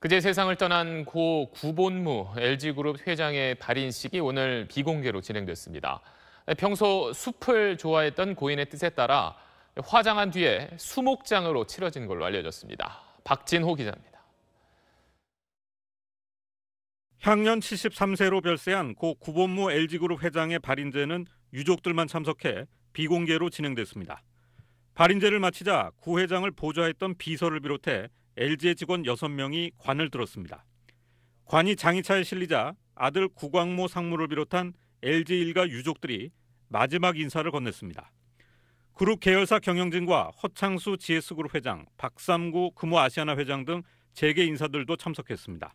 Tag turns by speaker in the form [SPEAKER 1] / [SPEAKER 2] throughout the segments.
[SPEAKER 1] 그제 세상을 떠난 고 구본무 LG그룹 회장의 발인식이 오늘 비공개로 진행됐습니다. 평소 숲을 좋아했던 고인의 뜻에 따라 화장한 뒤에 수목장으로 치러진 걸로 알려졌습니다. 박진호 기자입니다.
[SPEAKER 2] 향년 73세로 별세한 고 구본무 LG그룹 회장의 발인제는 유족들만 참석해 비공개로 진행됐습니다. 발인제를 마치자 구 회장을 보좌했던 비서를 비롯해 LG의 직원 6명이 관을 들었습니다. 관이 장의차에 실리자 아들 구광모 상무를 비롯한 LG 일가 유족들이 마지막 인사를 건넸습니다. 그룹 계열사 경영진과 허창수 GS그룹 회장, 박삼구 금호아시아나 회장 등 재계 인사들도 참석했습니다.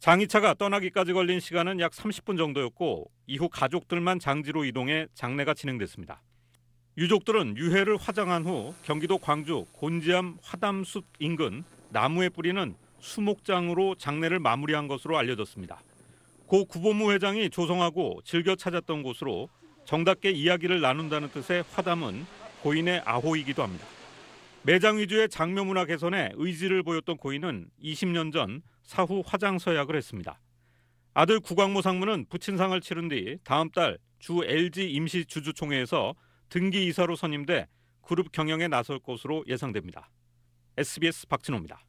[SPEAKER 2] 장의차가 떠나기까지 걸린 시간은 약 30분 정도였고 이후 가족들만 장지로 이동해 장례가 진행됐습니다. 유족들은 유해를 화장한 후 경기도 광주 곤지암 화담숲 인근 나무의 뿌리는 수목장으로 장례를 마무리한 것으로 알려졌습니다. 고 구보무 회장이 조성하고 즐겨 찾았던 곳으로 정답게 이야기를 나눈다는 뜻의 화담은 고인의 아호이기도 합니다. 매장 위주의 장묘 문화 개선에 의지를 보였던 고인은 20년 전 사후 화장 서약을 했습니다. 아들 구광모 상무는 부친상을 치른 뒤 다음 달 주 LG 임시 주주총회에서 등기 이사로 선임돼
[SPEAKER 1] 그룹 경영에 나설 것으로 예상됩니다. SBS 박진호입니다.